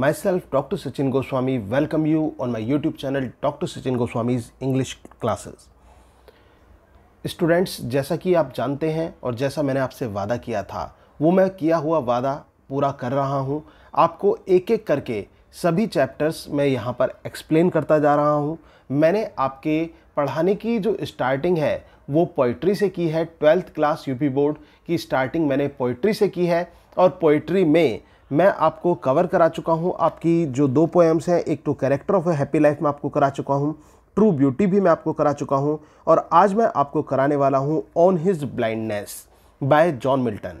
My myself doctor Sachin Goswami welcome you on my YouTube channel doctor Sachin Goswami's English Classes. Students जैसा कि आप जानते हैं और जैसा मैंने आपसे वादा किया था वो मैं किया हुआ वादा पूरा कर रहा हूँ आपको एक एक करके सभी चैप्टर्स मैं यहाँ पर एक्सप्लेन करता जा रहा हूँ मैंने आपके पढ़ाने की जो स्टार्टिंग है वो पोइट्री से की है ट्वेल्थ क्लास यूपी बोर्ड की स्टार्टिंग मैंने पोइट्री से की है और पोइट्री में मैं आपको कवर करा चुका हूँ आपकी जो दो पोएम्स हैं एक तो कैरेक्टर ऑफ हैप्पी लाइफ में आपको करा चुका हूँ ट्रू ब्यूटी भी मैं आपको करा चुका हूँ और आज मैं आपको कराने वाला हूँ on his blindness by John Milton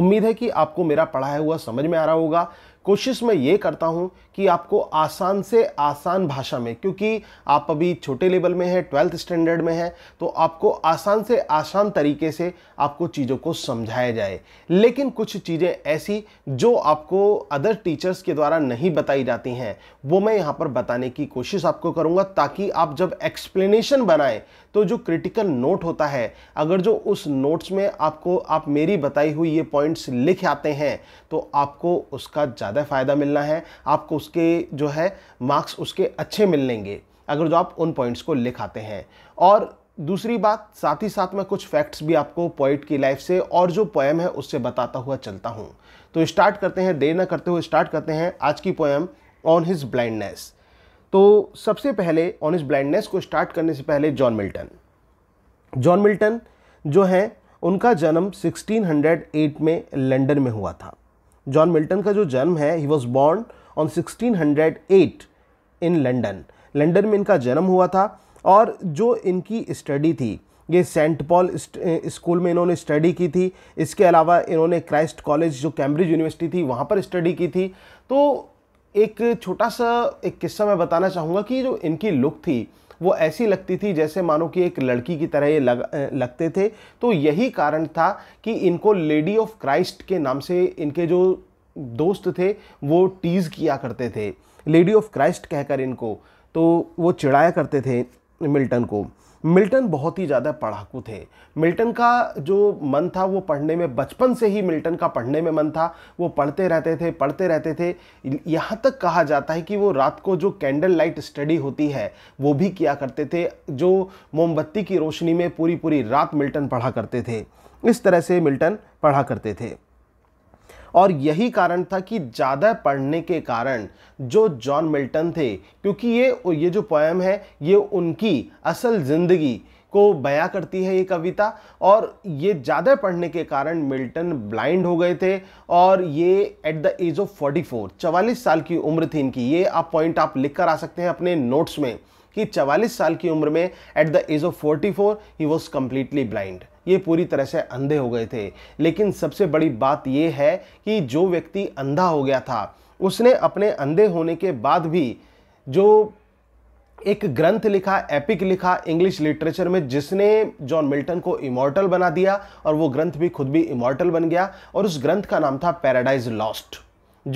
उम्मीद है कि आपको मेरा पढ़ाया हुआ समझ में आ रहा होगा कोशिश मैं ये करता हूँ कि आपको आसान से आसान भाषा में क्योंकि आप अभी छोटे लेवल में हैं ट्वेल्थ स्टैंडर्ड में हैं तो आपको आसान से आसान तरीके से आपको चीज़ों को समझाया जाए लेकिन कुछ चीज़ें ऐसी जो आपको अदर टीचर्स के द्वारा नहीं बताई जाती हैं वो मैं यहाँ पर बताने की कोशिश आपको करूँगा ताकि आप जब एक्सप्लेनेशन बनाएं तो जो क्रिटिकल नोट होता है अगर जो उस नोट्स में आपको आप मेरी बताई हुई ये पॉइंट्स लिख आते हैं तो आपको उसका ज़्यादा फ़ायदा मिलना है आपको उसके जो है मार्क्स उसके अच्छे मिलेंगे अगर जो आप उन पॉइंट्स को लिख आते हैं और दूसरी बात साथ ही साथ मैं कुछ फैक्ट्स भी आपको पोइट की लाइफ से और जो पोएम है उससे बताता हुआ चलता हूँ तो स्टार्ट करते हैं देर ना करते हुए स्टार्ट करते हैं आज की पोएम ऑन हिज ब्लाइंडनेस तो सबसे पहले ऑन इस ब्लाइंडनेस को स्टार्ट करने से पहले जॉन मिल्टन जॉन मिल्टन जो हैं उनका जन्म 1608 में लंदन में हुआ था जॉन मिल्टन का जो जन्म है he was born on 1608 in London London में इनका जन्म हुआ था और जो इनकी स्टडी थी ये सेंट पॉल स्कूल में इन्होंने स्टडी की थी इसके अलावा इन्होंने क्राइस्ट कॉलेज जो कैम्ब्रिज यूनिवर्सिटी थी वहाँ पर स्टडी की थी तो एक छोटा सा एक किस्सा मैं बताना चाहूँगा कि जो इनकी लुक थी वो ऐसी लगती थी जैसे मानो कि एक लड़की की तरह ये लग, लगते थे तो यही कारण था कि इनको लेडी ऑफ क्राइस्ट के नाम से इनके जो दोस्त थे वो टीज़ किया करते थे लेडी ऑफ क्राइस्ट कहकर इनको तो वो चिढ़ाया करते थे मिल्टन को मिल्टन बहुत ही ज़्यादा पढ़ाकू थे मिल्टन का जो मन था वो पढ़ने में बचपन से ही मिल्टन का पढ़ने में मन था वो पढ़ते रहते थे पढ़ते रहते थे यहाँ तक कहा जाता है कि वो रात को जो कैंडल लाइट स्टडी होती है वो भी किया करते थे जो मोमबत्ती की रोशनी में पूरी पूरी रात मिल्टन पढ़ा करते थे इस तरह से मिल्टन पढ़ा करते थे और यही कारण था कि ज़्यादा पढ़ने के कारण जो जॉन मिल्टन थे क्योंकि ये ये जो पोएम है ये उनकी असल ज़िंदगी को बयां करती है ये कविता और ये ज़्यादा पढ़ने के कारण मिल्टन ब्लाइंड हो गए थे और ये एट द एज ऑफ 44 44 साल की उम्र थी इनकी ये आप पॉइंट आप लिख कर आ सकते हैं अपने नोट्स में कि 44 साल की उम्र में at the age of 44 four he was completely blind ये पूरी तरह से अंधे हो गए थे लेकिन सबसे बड़ी बात यह है कि जो व्यक्ति अंधा हो गया था उसने अपने अंधे होने के बाद भी जो एक ग्रंथ लिखा एपिक लिखा इंग्लिश लिटरेचर में जिसने जॉन मिल्टन को इमोर्टल बना दिया और वो ग्रंथ भी खुद भी इमोर्टल बन गया और उस ग्रंथ का नाम था पैराडाइज लॉस्ट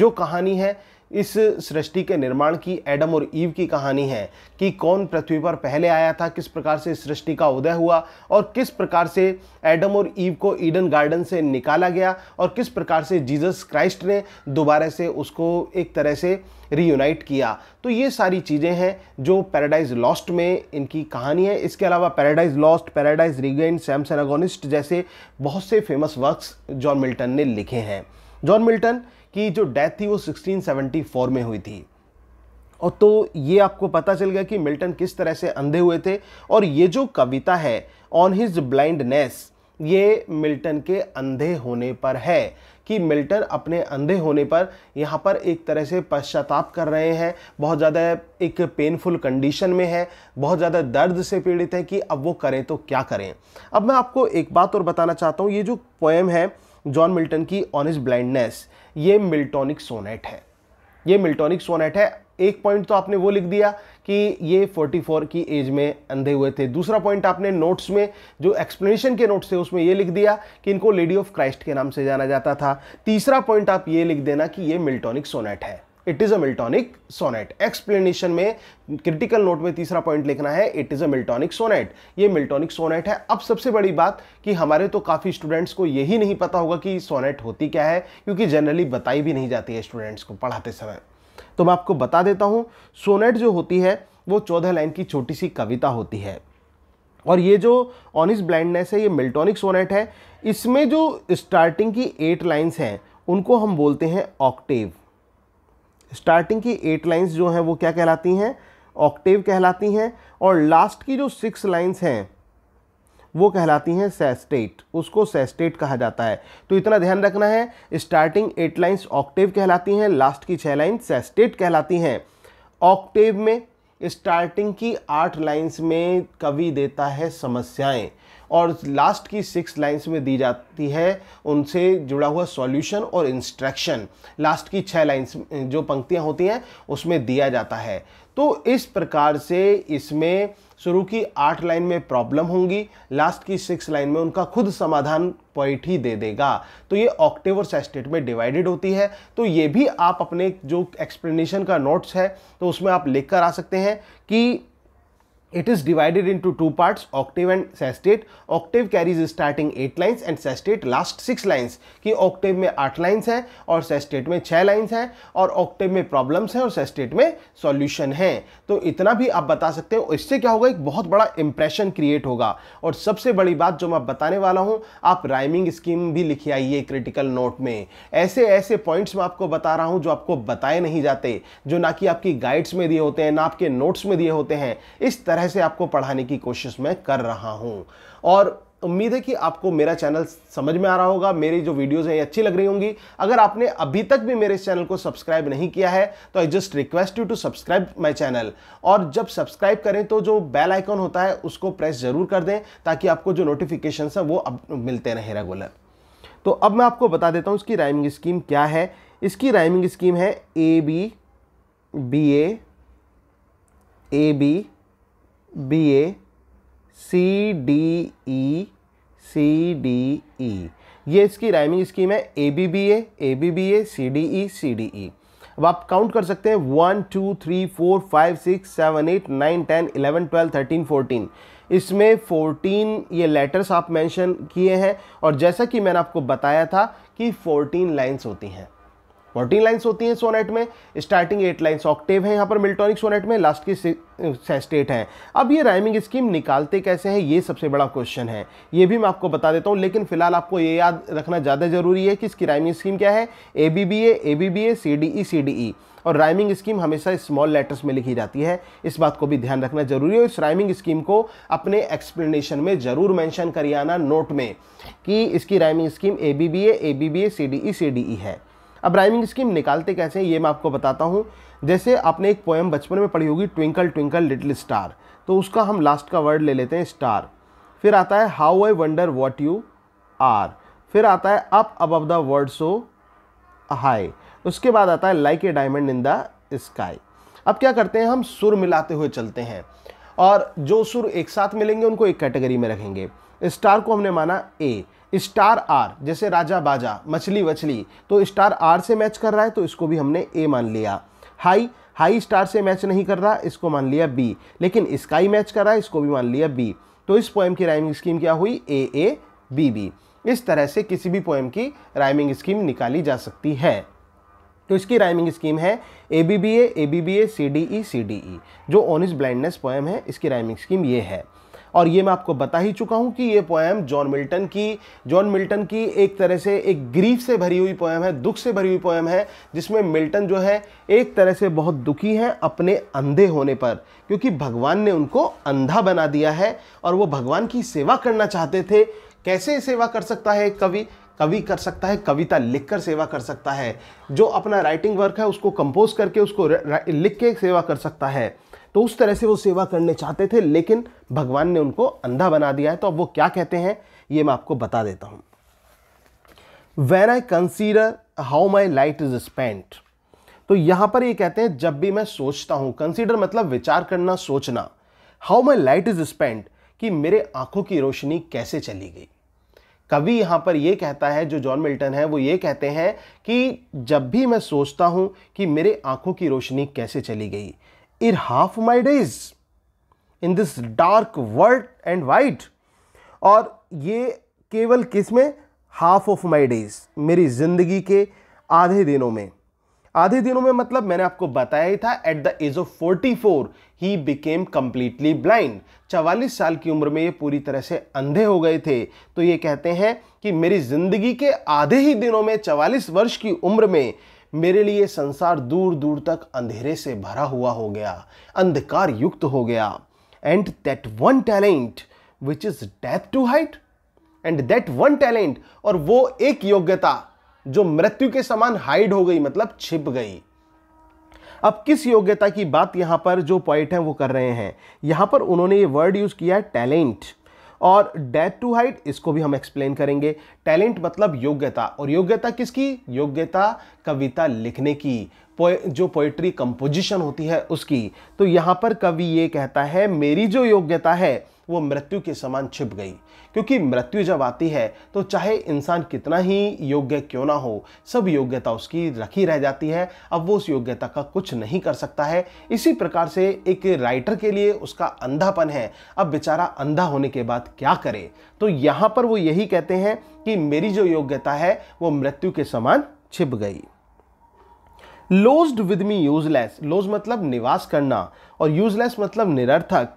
जो कहानी है इस सृष्टि के निर्माण की एडम और ईव की कहानी है कि कौन पृथ्वी पर पहले आया था किस प्रकार से सृष्टि का उदय हुआ और किस प्रकार से एडम और ईव को ईडन गार्डन से निकाला गया और किस प्रकार से जीसस क्राइस्ट ने दोबारा से उसको एक तरह से रीयूनाइट किया तो ये सारी चीज़ें हैं जो पैराडाइज लॉस्ट में इनकी कहानी है इसके अलावा Paradise Lost Paradise Regain Samson Agonistes जैसे बहुत से फेमस वर्क्स जॉन मिल्टन ने लिखे हैं जॉन मिल्टन कि जो डेथ थी वो 1674 में हुई थी और तो ये आपको पता चल गया कि मिल्टन किस तरह से अंधे हुए थे और ये जो कविता है ऑन हिज ब्लाइंडनेस ये मिल्टन के अंधे होने पर है कि मिल्टन अपने अंधे होने पर यहाँ पर एक तरह से पश्चाताप कर रहे हैं बहुत ज़्यादा एक पेनफुल कंडीशन में है बहुत ज़्यादा दर्द से पीड़ित है कि अब वो करें तो क्या करें अब मैं आपको एक बात और बताना चाहता हूँ ये जो पोएम है जॉन मिल्टन की ऑन हिज ब्लाइंडनेस ये मिल्टोनिक सोनेट है ये मिल्टॉनिक सोनेट है एक पॉइंट तो आपने वो लिख दिया कि ये 44 की एज में अंधे हुए थे दूसरा पॉइंट आपने नोट्स में जो एक्सप्लेनेशन के नोट्स थे उसमें ये लिख दिया कि इनको लेडी ऑफ क्राइस्ट के नाम से जाना जाता था तीसरा पॉइंट आप ये लिख देना कि ये मिल्टॉनिक सोनेट है it is a Miltonic sonnet explanation में क्रिटिकल नोट में तीसरा पॉइंट लिखना है it is a Miltonic sonnet ये मिल्टॉनिक सोनेट है अब सबसे बड़ी बात कि हमारे तो काफ़ी स्टूडेंट्स को यही नहीं पता होगा कि सोनेट होती क्या है क्योंकि जनरली बताई भी नहीं जाती है स्टूडेंट्स को पढ़ाते समय तो मैं आपको बता देता हूँ सोनेट जो होती है वो चौदह लाइन की छोटी सी कविता होती है और ये जो ऑनिस ब्लाइंडनेस है ये मिल्टॉनिक सोनेट है इसमें जो स्टार्टिंग की एट लाइंस हैं उनको हम बोलते हैं ऑक्टेव स्टार्टिंग की एट लाइंस जो हैं वो क्या कहलाती हैं ऑक्टेव कहलाती हैं और लास्ट की जो सिक्स लाइंस हैं वो कहलाती हैं सेस्टेट उसको सेस्टेट कहा जाता है तो इतना ध्यान रखना है स्टार्टिंग एट लाइंस ऑक्टेव कहलाती हैं लास्ट की छः लाइन सेस्टेट कहलाती हैं ऑक्टेव में स्टार्टिंग की आठ लाइंस में कवि देता है समस्याएं और लास्ट की सिक्स लाइंस में दी जाती है उनसे जुड़ा हुआ सॉल्यूशन और इंस्ट्रक्शन लास्ट की छः लाइंस जो पंक्तियां होती हैं उसमें दिया जाता है तो इस प्रकार से इसमें शुरू की आठ लाइन में प्रॉब्लम होंगी लास्ट की सिक्स लाइन में उनका खुद समाधान पॉइंट ही दे देगा तो ये ऑक्टेव और सेस्टेट में डिवाइडेड होती है तो ये भी आप अपने जो एक्सप्लेनेशन का नोट्स है तो उसमें आप लिख कर आ सकते हैं कि It is divided into two parts, octave and sestet. Octave carries starting eight lines and sestet last six lines. कि octave में आठ lines हैं और sestet में छः lines हैं और octave में problems हैं और sestet में solution हैं तो इतना भी आप बता सकते हो इससे क्या होगा एक बहुत बड़ा impression create होगा और सबसे बड़ी बात जो मैं बताने वाला हूँ आप rhyming scheme भी लिखी आइए critical note में ऐसे ऐसे points मैं आपको बता रहा हूँ जो आपको बताए नहीं जाते जो ना कि आपकी गाइड्स में दिए होते हैं ना आपके नोट्स में दिए होते हैं इस तरह तरह से आपको पढ़ाने की कोशिश मैं कर रहा हूँ और उम्मीद है कि आपको मेरा चैनल समझ में आ रहा होगा मेरी जो वीडियोस हैं ये अच्छी लग रही होंगी अगर आपने अभी तक भी मेरे चैनल को सब्सक्राइब नहीं किया है तो I just request you to subscribe my channel और जब सब्सक्राइब करें तो जो बेल आइकॉन होता है उसको प्रेस जरूर कर दें ताकि आपको जो नोटिफिकेशन है वो अब मिलते रहें रेगुलर तो अब मैं आपको बता देता हूँ इसकी राइमिंग स्कीम क्या है इसकी राइमिंग स्कीम है A B B A A B B A C D E C D E ये इसकी राइमिंग स्कीम है A B B A A B B A C D E C D E अब आप count कर सकते हैं one two three four five six seven eight nine ten eleven twelve thirteen fourteen इसमें fourteen ये letters आप mention किए हैं और जैसा कि मैंने आपको बताया था कि फोर्टीन लाइन्स होती हैं फोर्टीन लाइन्स होती हैं सोनेट में स्टार्टिंग एट लाइन्स ऑक्टेव है यहाँ पर मिल्टॉनिक सोनेट में लास्ट की सेस्टेट है अब ये राइमिंग स्कीम निकालते कैसे हैं ये सबसे बड़ा क्वेश्चन है ये भी मैं आपको बता देता हूँ लेकिन फिलहाल आपको ये याद रखना ज़्यादा जरूरी है कि इसकी राइमिंग स्कीम क्या है A B B A A B B A C D E C D E और राइमिंग स्कीम हमेशा स्मॉल लेटर्स में लिखी जाती है इस बात को भी ध्यान रखना जरूरी है इस राइमिंग स्कीम को अपने एक्सप्लेनेशन में जरूर मेंशन करिए आना नोट में कि इसकी rhyming scheme A B B A A B B A C D E C D E है अब राइमिंग स्कीम निकालते कैसे ये मैं आपको बताता हूँ जैसे आपने एक पोएम बचपन में पढ़ी होगी ट्विंकल ट्विंकल लिटिल स्टार तो उसका हम लास्ट का वर्ड ले लेते हैं स्टार फिर आता है how I wonder what you are फिर आता है up above the world so high उसके बाद आता है like a diamond in the sky अब क्या करते हैं हम सुर मिलाते हुए चलते हैं और जो सुर एक साथ मिलेंगे उनको एक कैटेगरी में रखेंगे स्टार को हमने माना ए स्टार आर जैसे राजा बाजा मछली वछली तो स्टार आर से मैच कर रहा है तो इसको भी हमने ए मान लिया हाई हाई स्टार से मैच नहीं कर रहा इसको मान लिया बी लेकिन स्काई मैच कर रहा है इसको भी मान लिया बी तो इस पोएम की राइमिंग स्कीम क्या हुई ए ए बी बी इस तरह से किसी भी पोएम की राइमिंग स्कीम निकाली जा सकती है तो इसकी राइमिंग स्कीम है A B B A A B B A C D E C D E जो ऑनिस ब्लाइंडनेस पोएम है इसकी राइमिंग स्कीम ये है और ये मैं आपको बता ही चुका हूँ कि ये पोएम जॉन मिल्टन की जॉन मिल्टन की एक तरह से एक ग्रीफ से भरी हुई पोएम है दुख से भरी हुई पोएम है जिसमें मिल्टन जो है एक तरह से बहुत दुखी हैं अपने अंधे होने पर क्योंकि भगवान ने उनको अंधा बना दिया है और वो भगवान की सेवा करना चाहते थे कैसे सेवा कर सकता है कवि कवि कर सकता है कविता लिखकर सेवा कर सकता है जो अपना राइटिंग वर्क है उसको कंपोज करके उसको लिख के सेवा कर सकता है तो उस तरह से वो सेवा करने चाहते थे लेकिन भगवान ने उनको अंधा बना दिया है तो अब वो क्या कहते हैं ये मैं आपको बता देता हूँ where I consider how my light is spent तो यहाँ पर ये कहते हैं जब भी मैं सोचता हूँ कंसीडर मतलब विचार करना सोचना how my light is spent कि मेरे आंखों की रोशनी कैसे चली गई कवि यहाँ पर यह कहता है जो जॉन मिल्टन है वो ये कहते हैं कि जब भी मैं सोचता हूँ कि मेरे आंखों की रोशनी कैसे चली गई in half my days in this dark world and wide और ये केवल किस में हाफ ऑफ माई डेज मेरी ज़िंदगी के आधे दिनों में आधे दिनों में मतलब मैंने आपको बताया ही था at the age of 44 he became completely blind चवालीस साल की उम्र में ये पूरी तरह से अंधे हो गए थे तो ये कहते हैं कि मेरी ज़िंदगी के आधे ही दिनों में चवालीस वर्ष की उम्र में मेरे लिए संसार दूर दूर तक अंधेरे से भरा हुआ हो गया अंधकार युक्त हो गया and that one talent which is death to hide and that one talent और वो एक योग्यता जो मृत्यु के समान हाइड हो गई मतलब छिप गई अब किस योग्यता की बात यहां पर जो पॉइंट है वो कर रहे हैं यहां पर उन्होंने ये वर्ड यूज़ किया है टैलेंट और डेथ टू हाइट इसको भी हम एक्सप्लेन करेंगे टैलेंट मतलब योग्यता और योग्यता किसकी योग्यता कविता लिखने की पोए, जो पोइट्री कंपोजिशन होती है उसकी तो यहाँ पर कवि ये कहता है मेरी जो योग्यता है वो मृत्यु के समान छिप गई क्योंकि मृत्यु जब आती है तो चाहे इंसान कितना ही योग्य क्यों ना हो सब योग्यता उसकी रखी रह जाती है अब वो उस योग्यता का कुछ नहीं कर सकता है इसी प्रकार से एक राइटर के लिए उसका अंधापन है अब बेचारा अंधा होने के बाद क्या करे तो यहाँ पर वो यही कहते हैं कि मेरी जो योग्यता है वो मृत्यु के समान छिप गई लोज्ड विद मी यूजलेस लोज मतलब निवास करना और यूजलेस मतलब निरर्थक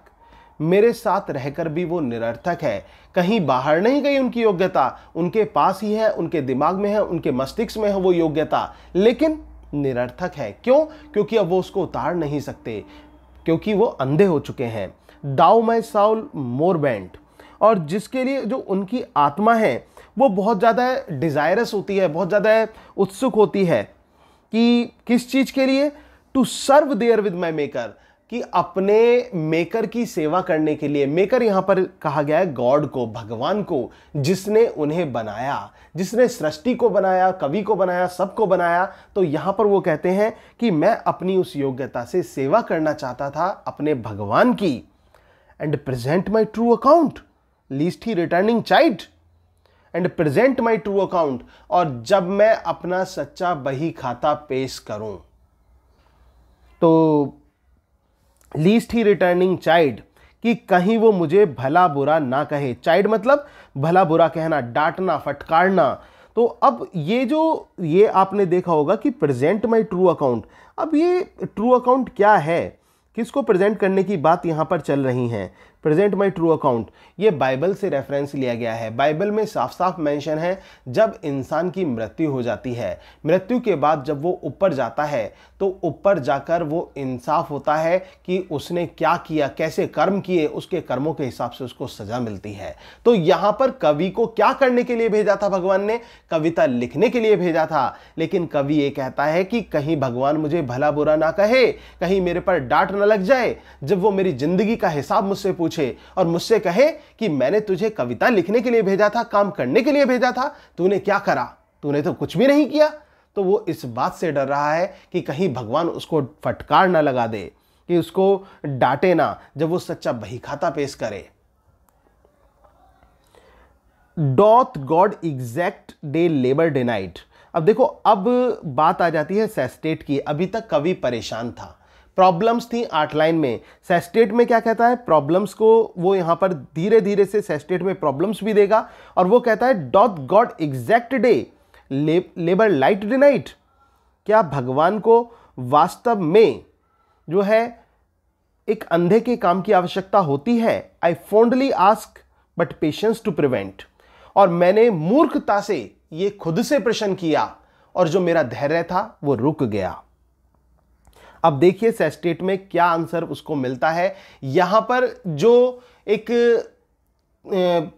मेरे साथ रहकर भी वो निरर्थक है कहीं बाहर नहीं गई उनकी योग्यता उनके पास ही है उनके दिमाग में है उनके मस्तिष्क में है वो योग्यता लेकिन निरर्थक है क्यों क्योंकि अब वो उसको उतार नहीं सकते क्योंकि वो अंधे हो चुके हैं दाऊ माई साउल मोरबेंट और जिसके लिए जो उनकी आत्मा है वो बहुत ज़्यादा डिज़ायरस होती है बहुत ज़्यादा उत्सुक होती है कि किस चीज़ के लिए to serve therewith my maker कि अपने मेकर की सेवा करने के लिए मेकर यहाँ पर कहा गया है गॉड को भगवान को जिसने उन्हें बनाया जिसने सृष्टि को बनाया कवि को बनाया सबको बनाया तो यहाँ पर वो कहते हैं कि मैं अपनी उस योग्यता से सेवा करना चाहता था अपने भगवान की and present my true account lest he returning chide and present my true account और जब मैं अपना सच्चा बही खाता पेश करूं तो लीस्ट ही रिटर्निंग चाइल्ड कि कहीं वो मुझे भला बुरा ना कहे चाइल्ड मतलब भला बुरा कहना डांटना फटकारना तो अब ये जो ये आपने देखा होगा कि प्रेजेंट माई ट्रू अकाउंट अब ये ट्रू अकाउंट क्या है किसको प्रेजेंट करने की बात यहाँ पर चल रही हैं प्रेजेंट माई ट्रू अकाउंट ये बाइबल से रेफरेंस लिया गया है बाइबल में साफ साफ मेंशन है जब इंसान की मृत्यु हो जाती है मृत्यु के बाद जब वो ऊपर जाता है तो ऊपर जाकर वो इंसाफ होता है कि उसने क्या किया कैसे कर्म किए उसके कर्मों के हिसाब से उसको सजा मिलती है तो यहाँ पर कवि को क्या करने के लिए भेजा था भगवान ने कविता लिखने के लिए भेजा था लेकिन कवि ये कहता है कि कहीं भगवान मुझे भला बुरा ना कहे कहीं मेरे पर डांट ना लग जाए जब वो मेरी जिंदगी का हिसाब मुझसे पूछ पूछे और मुझसे कहे कि मैंने तुझे कविता लिखने के लिए भेजा था काम करने के लिए भेजा था तूने क्या करा तूने तो कुछ भी नहीं किया तो वो इस बात से डर रहा है कि कहीं भगवान उसको फटकार ना लगा दे कि उसको डांटे ना जब वो सच्चा बही खाता पेश करे doth God exact day labour night अब देखो अब बात आ जाती है सेस्टेट की अभी तक कवि परेशान था प्रॉब्लम्स थी आठ लाइन में सेस्टेट में क्या कहता है प्रॉब्लम्स को वो यहाँ पर धीरे धीरे से सेस्टेट में प्रॉब्लम्स भी देगा और वो कहता है doth God exact day labour light denied क्या भगवान को वास्तव में जो है एक अंधे के काम की आवश्यकता होती है I fondly ask but patience to prevent और मैंने मूर्खता से ये खुद से प्रश्न किया और जो मेरा धैर्य था वो रुक गया अब देखिए सेस्टेट में क्या आंसर उसको मिलता है यहाँ पर जो एक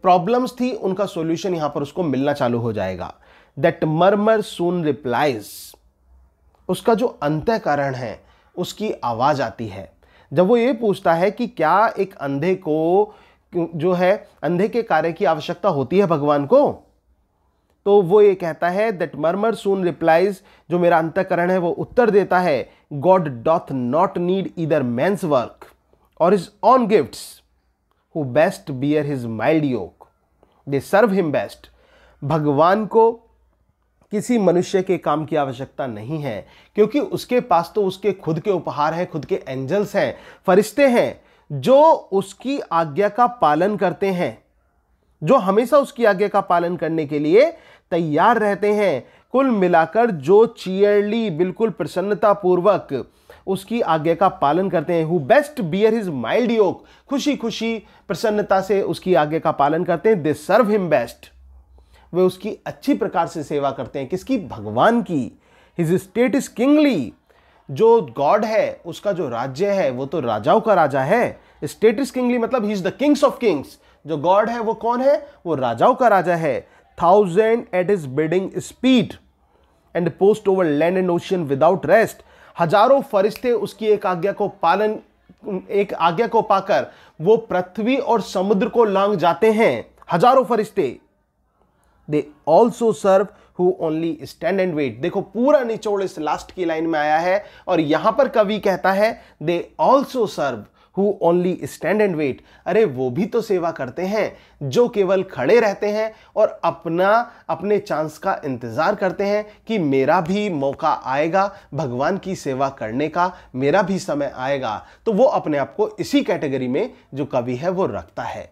प्रॉब्लम्स थी उनका सॉल्यूशन यहाँ पर उसको मिलना चालू हो जाएगा दैट मरमर सून रिप्लाइज उसका जो अंतकरण है उसकी आवाज़ आती है जब वो ये पूछता है कि क्या एक अंधे को जो है अंधे के कार्य की आवश्यकता होती है भगवान को तो वो ये कहता है दैट मरमर सून रिप्लाइज जो मेरा अंतकरण है वो उत्तर देता है God doth not need either man's work or his own gifts, who best bear his mild yoke. They serve him best. भगवान को किसी मनुष्य के काम की आवश्यकता नहीं है क्योंकि उसके पास तो उसके खुद के उपहार हैं खुद के एंजल्स हैं फरिश्ते हैं जो उसकी आज्ञा का पालन करते हैं जो हमेशा उसकी आज्ञा का पालन करने के लिए तैयार रहते हैं कुल मिलाकर जो चीयरली बिल्कुल प्रसन्नतापूर्वक उसकी आज्ञा का पालन करते हैं who best bear his mild yoke खुशी खुशी प्रसन्नता से उसकी आज्ञा का पालन करते हैं दे सर्व हिम बेस्ट वे उसकी अच्छी प्रकार से सेवा करते हैं किसकी भगवान की हिज स्टेट इज किंगली जो गॉड है उसका जो राज्य है वो तो राजाओं का राजा है स्टेट इज किंगली मतलब he is the kings of kings जो गॉड है वो कौन है वो राजाओं का राजा है thousand at his bidding speed and post over land and ocean without rest हजारों फरिश्ते उसकी एक आज्ञा को पालन एक आज्ञा को पाकर वो पृथ्वी और समुद्र को लांग जाते हैं हजारों फरिश्ते they also serve who only stand and wait देखो पूरा निचोड़ इस लास्ट की लाइन में आया है और यहां पर कवि कहता है they also serve who only stand and wait अरे वो भी तो सेवा करते हैं जो केवल खड़े रहते हैं और अपना अपने चांस का इंतज़ार करते हैं कि मेरा भी मौका आएगा भगवान की सेवा करने का मेरा भी समय आएगा तो वो अपने आप को इसी कैटेगरी में जो कवि है वो रखता है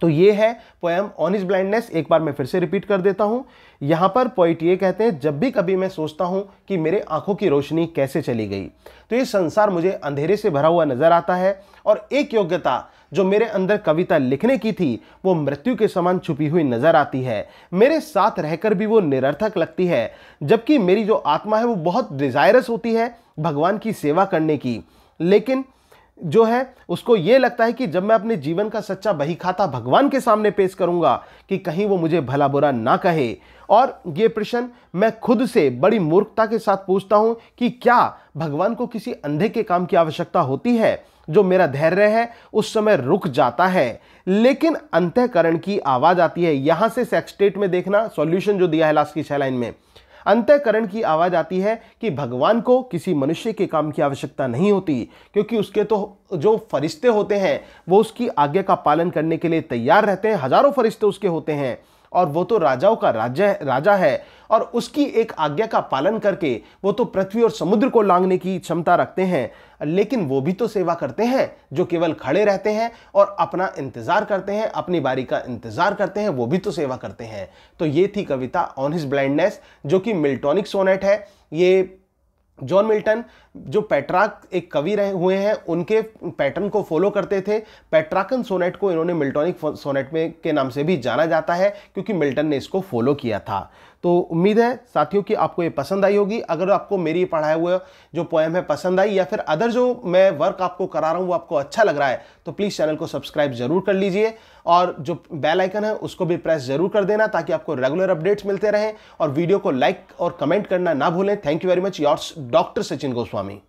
तो ये है पोएम ऑन इज ब्लाइंडनेस एक बार मैं फिर से रिपीट कर देता हूँ यहाँ पर पोइट ये कहते हैं जब भी कभी मैं सोचता हूँ कि मेरे आंखों की रोशनी कैसे चली गई तो ये संसार मुझे अंधेरे से भरा हुआ नजर आता है और एक योग्यता जो मेरे अंदर कविता लिखने की थी वो मृत्यु के समान छुपी हुई नजर आती है मेरे साथ रहकर भी वो निरर्थक लगती है जबकि मेरी जो आत्मा है वो बहुत डिजायरस होती है भगवान की सेवा करने की लेकिन जो है उसको ये लगता है कि जब मैं अपने जीवन का सच्चा बही खाता भगवान के सामने पेश करूंगा कि कहीं वो मुझे भला बुरा ना कहे और ये प्रश्न मैं खुद से बड़ी मूर्खता के साथ पूछता हूं कि क्या भगवान को किसी अंधे के काम की आवश्यकता होती है जो मेरा धैर्य है उस समय रुक जाता है लेकिन अंतकरण की आवाज आती है यहां से सेक्सटेट में देखना सॉल्यूशन जो दिया है लास्ट की छह लाइन में अंतकरण की आवाज आती है कि भगवान को किसी मनुष्य के काम की आवश्यकता नहीं होती क्योंकि उसके तो जो फरिश्ते होते हैं वो उसकी आज्ञा का पालन करने के लिए तैयार रहते हैं हजारों फरिश्ते उसके होते हैं और वो तो राजाओं का राज्य राजा है और उसकी एक आज्ञा का पालन करके वो तो पृथ्वी और समुद्र को लांगने की क्षमता रखते हैं लेकिन वो भी तो सेवा करते हैं जो केवल खड़े रहते हैं और अपना इंतजार करते हैं अपनी बारी का इंतजार करते हैं वो भी तो सेवा करते हैं तो ये थी कविता ऑन हिज ब्लाइंडनेस जो कि मिल्टॉनिक सोनेट है ये जॉन मिल्टन जो पेट्राक एक कवि रहे हुए हैं उनके पैटर्न को फॉलो करते थे पेट्राकन सोनेट को इन्होंने मिल्टॉनिक सोनेट में के नाम से भी जाना जाता है क्योंकि मिल्टन ने इसको फॉलो किया था तो उम्मीद है साथियों कि आपको ये पसंद आई होगी अगर आपको मेरी पढ़ाए हुए जो पोएम है पसंद आई या फिर अदर जो मैं वर्क आपको करा रहा हूँ वो आपको अच्छा लग रहा है तो प्लीज़ चैनल को सब्सक्राइब जरूर कर लीजिए और जो बेल आइकन है उसको भी प्रेस जरूर कर देना ताकि आपको रेगुलर अपडेट्स मिलते रहें और वीडियो को लाइक और कमेंट करना ना भूलें thank you very much yours doctor Sachin Goswami